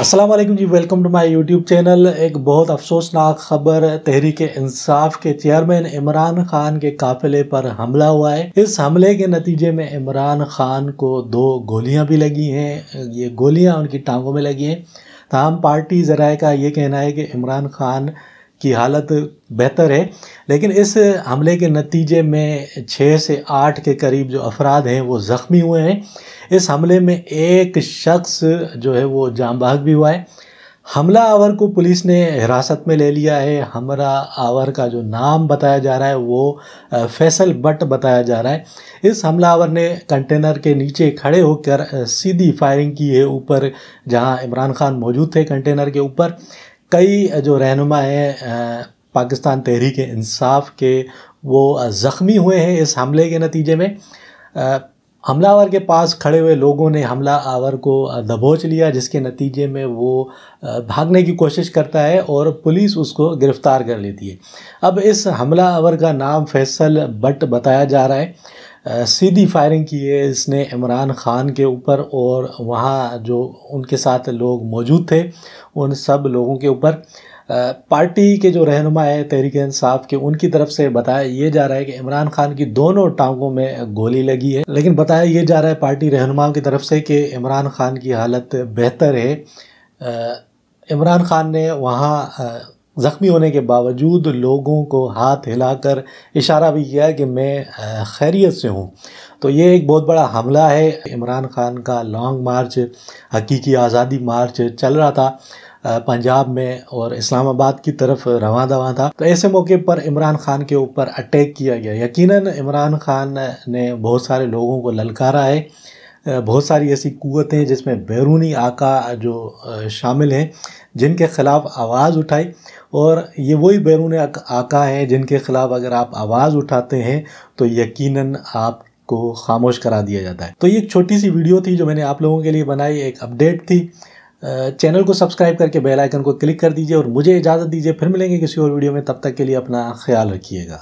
असलम जी welcome to my YouTube channel एक बहुत अफसोसनाक ख़बर तहरीक इंसाफ के चेयरमैन इमरान खान के काफिले पर हमला हुआ है इस हमले के नतीजे में इमरान खान को दो गोलियां भी लगी हैं ये गोलियां उनकी टांगों में लगी हैं तमाम पार्टी ज़राए का ये कहना है कि इमरान खान की हालत बेहतर है लेकिन इस हमले के नतीजे में छः से आठ के करीब जो अफराद हैं वो ज़ख्मी हुए हैं इस हमले में एक शख्स जो है वो जाम बाहक भी हुआ है हमला आवर को पुलिस ने हिरासत में ले लिया है हमरा आवर का जो नाम बताया जा रहा है वो फैसल बट बताया जा रहा है इस हमला आवर ने कंटेनर के नीचे खड़े होकर सीधी फायरिंग की है ऊपर जहां इमरान खान मौजूद थे कंटेनर के ऊपर कई जो रहनुमा हैं पाकिस्तान तहरीक इंसाफ के वो ज़ख्मी हुए हैं इस हमले के नतीजे में हमलावर के पास खड़े हुए लोगों ने हमला आवर को दबोच लिया जिसके नतीजे में वो भागने की कोशिश करता है और पुलिस उसको गिरफ़्तार कर लेती है अब इस हमला आवर का नाम फैसल बट बताया जा रहा है सीधी फायरिंग की है इसने इमरान ख़ान के ऊपर और वहाँ जो उनके साथ लोग मौजूद थे उन सब लोगों के ऊपर पार्टी के जो रहनुमा है तहरीक इंसाफ के उनकी तरफ से बताया ये जा रहा है कि इमरान खान की दोनों टांगों में गोली लगी है लेकिन बताया ये जा रहा है पार्टी रहनुमाओं की तरफ से कि इमरान खान की हालत बेहतर है इमरान खान ने वहाँ ज़ख्मी होने के बावजूद लोगों को हाथ हिलाकर इशारा भी किया कि मैं खैरियत से हूँ तो ये एक बहुत बड़ा हमला है इमरान खान का लॉन्ग मार्च हकीकी आज़ादी मार्च चल रहा था पंजाब में और इस्लामाबाद की तरफ रवा दवा था तो ऐसे मौके पर इमरान खान के ऊपर अटैक किया गया यकीनन इमरान खान ने बहुत सारे लोगों को ललकारा है बहुत सारी ऐसी कुतें जिसमें बैरूनी आका जो शामिल हैं जिनके ख़िलाफ़ आवाज़ उठाई और ये वही बैरून आका हैं जिनके ख़िलाफ़ अगर आप आवाज़ उठाते हैं तो यकीनन आप को खामोश करा दिया जाता है तो ये एक छोटी सी वीडियो थी जो मैंने आप लोगों के लिए बनाई एक अपडेट थी चैनल को सब्सक्राइब करके बेल आइकन को क्लिक कर दीजिए और मुझे इजाज़त दीजिए फिर मिलेंगे किसी और वीडियो में तब तक के लिए अपना ख्याल रखिएगा